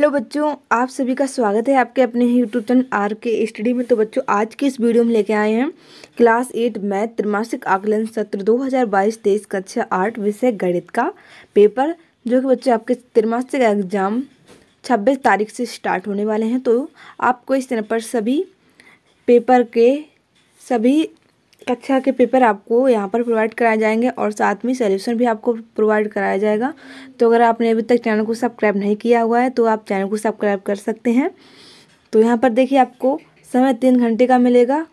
hello बच्चों आप सभी का स्वागत है आपके अपने YouTube channel R K study में तो बच्चों आज की इस वीडियो में लेके आए हैं क्लास एट मैथ त्रिमासिक आकलन सत्र 2022 हजार कक्षा आठ विषय गणित का पेपर जो कि बच्चों आपके त्रिमासिक एग्जाम 26 तारीख से स्टार्ट होने वाले हैं तो आपको इस चैनल पर सभी पेपर के सभी कक्षा अच्छा के पेपर आपको यहाँ पर प्रोवाइड कराए जाएंगे और साथ में सोल्यूशन भी आपको प्रोवाइड कराया जाएगा तो अगर आपने अभी तक चैनल को सब्सक्राइब नहीं किया हुआ है तो आप चैनल को सब्सक्राइब कर सकते हैं तो यहाँ पर देखिए आपको समय तीन घंटे का मिलेगा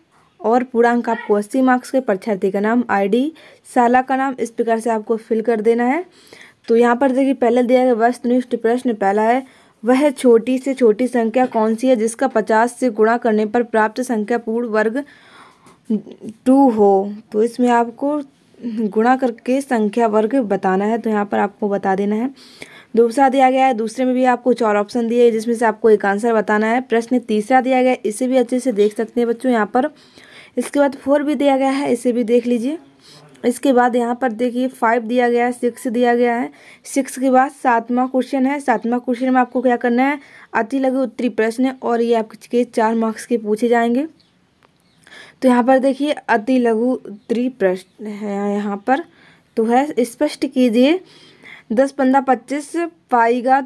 और पूरा अंक आपको अस्सी मार्क्स के परीक्षार्थी का नाम आई साला का नाम इस प्रकार से आपको फिल कर देना है तो यहाँ पर देखिए पहले दिया गया वस्तुनिष्ठ प्रश्न पहला है वह छोटी से छोटी संख्या कौन सी है जिसका पचास से गुणा करने पर प्राप्त संख्या पूर्ण वर्ग टू हो तो इसमें आपको गुणा करके संख्या वर्ग बताना है तो यहाँ पर आपको बता देना है दूसरा दिया गया है दूसरे में भी आपको चार ऑप्शन दिए जिसमें से आपको एक आंसर बताना है प्रश्न तीसरा दिया गया है इसे भी अच्छे से देख सकते हैं बच्चों यहाँ पर इसके बाद फोर भी दिया गया है इसे भी देख लीजिए इसके बाद यहाँ पर देखिए फाइव दिया गया है सिक्स दिया गया है सिक्स के बाद सातवां क्वेश्चन है सातवां क्वेश्चन में आपको क्या करना है अति लघु उत्तरी प्रश्न और ये आपके चार मार्क्स के पूछे जाएंगे तो यहाँ पर देखिए अति लघु प्रश्न है यहाँ पर तो है स्पष्ट कीजिए दस पंद्रह पच्चीस पाईगा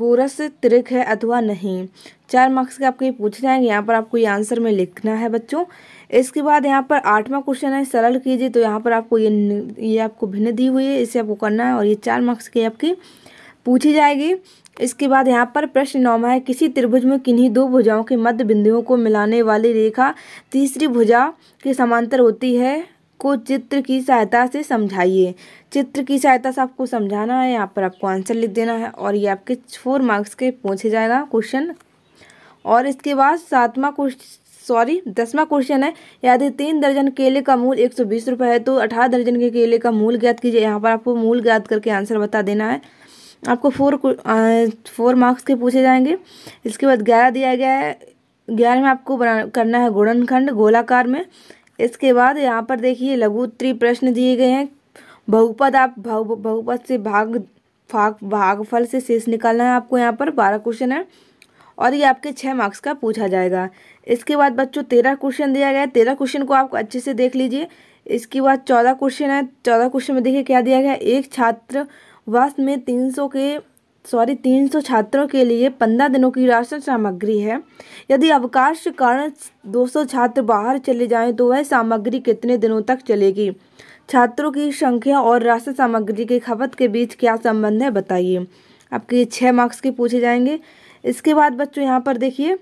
गोरस त्रिक है अथवा नहीं चार मार्क्स के आपको ये पूछे कि यहाँ पर आपको ये आंसर में लिखना है बच्चों इसके बाद यहाँ पर आठवां क्वेश्चन है सरल कीजिए तो यहाँ पर आपको ये ये आपको भिन्न दी हुई है इसे आपको करना है और ये चार मार्क्स के आपकी पूछी जाएगी इसके बाद यहाँ पर प्रश्न नौमा है किसी त्रिभुज में किन्हीं दो भुजाओं के मध्य बिंदुओं को मिलाने वाली रेखा तीसरी भुजा के समांतर होती है को चित्र की सहायता से समझाइए चित्र की सहायता से आपको समझाना है यहाँ पर आपको आंसर लिख देना है और ये आपके फोर मार्क्स के पूछे जाएगा क्वेश्चन और इसके बाद सातवां क्वेश्चन सॉरी दसवां क्वेश्चन है यदि तीन दर्जन केले का मूल एक सौ बीस रुपये है तो अठारह दर्जन के केले का मूल ज्ञात कीजिए यहाँ पर आपको मूल ज्ञात करके आंसर बता देना है आपको फोर फोर मार्क्स के पूछे जाएंगे इसके बाद ग्यारह दिया गया है ग्यारह में आपको बना करना है गोडनखंड गोलाकार में इसके बाद यहाँ पर देखिए लघु उत्तरी प्रश्न दिए गए हैं बहुपद आप बहुपद से भाग भाग भागफल से शेष निकालना है आपको यहाँ पर बारह क्वेश्चन है और ये आपके छः मार्क्स का पूछा जाएगा इसके बाद बच्चों तेरह क्वेश्चन दिया गया है तेरह क्वेश्चन को आप अच्छे से देख लीजिए इसके बाद चौदह क्वेश्चन है चौदह क्वेश्चन में देखिए क्या दिया गया एक छात्र वास्तव में तीन सौ के सॉरी 300 छात्रों के लिए 15 दिनों की राशन सामग्री है यदि अवकाश के कारण 200 छात्र बाहर चले जाएं तो वह सामग्री कितने दिनों तक चलेगी छात्रों की संख्या और राशन सामग्री की खपत के बीच क्या संबंध है बताइए आपके छः मार्क्स के पूछे जाएंगे इसके बाद बच्चों यहाँ पर देखिए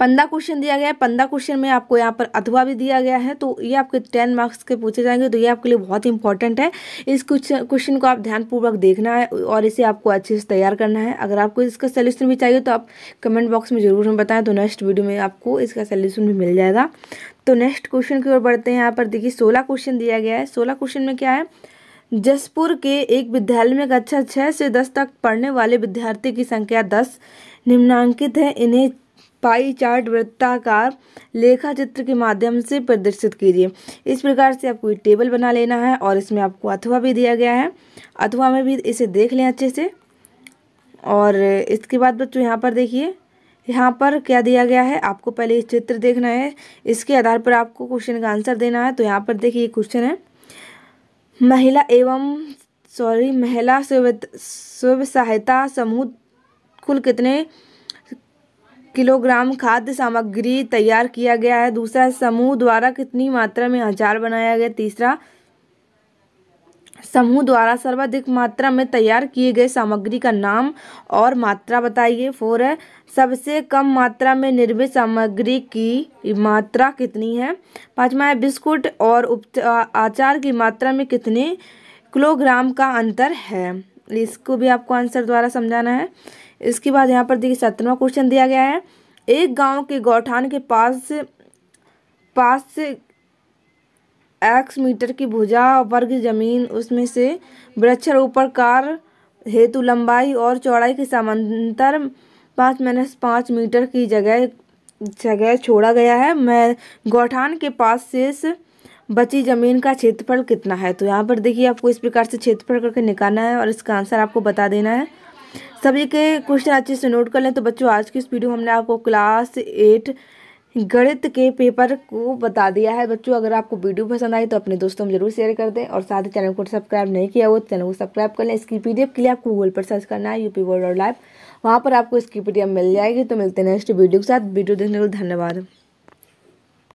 पंद्रह क्वेश्चन दिया गया है पंद्रह क्वेश्चन में आपको यहाँ पर अथवा भी दिया गया है तो ये आपके टेन मार्क्स के पूछे जाएंगे तो ये आपके लिए बहुत इंपॉर्टेंट है इस क्वेश्चन को आप ध्यानपूर्वक देखना है और इसे आपको अच्छे से तैयार करना है अगर आपको इसका सोल्यूशन भी चाहिए तो आप कमेंट बॉक्स में ज़रूर हमें बताएं तो नेक्स्ट वीडियो में आपको इसका सोल्यूशन भी मिल जाएगा तो नेक्स्ट क्वेश्चन की ओर बढ़ते हैं यहाँ पर देखिए सोलह क्वेश्चन दिया गया है सोलह क्वेश्चन में क्या है जसपुर के एक विद्यालय में कक्षा अच्छा छः से दस तक पढ़ने वाले विद्यार्थी की संख्या दस निम्नांकित है इन्हें पाई चार्ट वृत्ताकार लेखा चित्र के माध्यम से प्रदर्शित कीजिए इस प्रकार से आपको टेबल बना लेना है और इसमें आपको अथवा भी दिया गया है अथवा में भी इसे देख लें अच्छे से और इसके बाद बच्चों यहाँ पर देखिए यहाँ पर क्या दिया गया है आपको पहले इस चित्र देखना है इसके आधार पर आपको क्वेश्चन का आंसर देना है तो यहाँ पर देखिए क्वेश्चन है महिला एवं सॉरी महिला स्व सहायता समूह कुल कितने किलोग्राम खाद्य सामग्री तैयार किया गया है दूसरा समूह द्वारा कितनी मात्रा में अचार बनाया गया तीसरा समूह द्वारा सर्वाधिक मात्रा में तैयार किए गए सामग्री का नाम और मात्रा बताइए फोर है सबसे कम मात्रा में निर्मित सामग्री की मात्रा कितनी है पांचवा है बिस्कुट और उप आचार की मात्रा में कितने किलोग्राम का अंतर है इसको भी आपको आंसर द्वारा समझाना है इसके बाद यहाँ पर देखिए सत्रवा क्वेश्चन दिया गया है एक गांव के गौठान के पास पास से एक्स मीटर की भुजा वर्ग जमीन उसमें से ऊपर कार हेतु लंबाई और चौड़ाई के समांतर पाँच माइनस पाँच मीटर की जगह जगह छोड़ा गया है मैं गौठान के पास से बची जमीन का क्षेत्रफल कितना है तो यहाँ पर देखिए आपको इस प्रकार से क्षेत्रफल करके निकालना है और इसका आंसर आपको बता देना है सभी के क्वेश्चन अच्छे से नोट कर लें तो बच्चों आज की इस वीडियो हमने आपको क्लास एट गणित के पेपर को बता दिया है बच्चों अगर आपको वीडियो पसंद आई तो अपने दोस्तों में जरूर शेयर कर दें और साथ ही चैनल को सब्सक्राइब नहीं किया हो तो चैनल को सब्सक्राइब कर लें इसकी पी के लिए आपको गूगल पर सर्च करना है यूपी वर्ल्ड और लाइव वहाँ पर आपको इसकी पी मिल जाएगी तो मिलते हैं नेक्स्ट वीडियो के साथ वीडियो देखने को धन्यवाद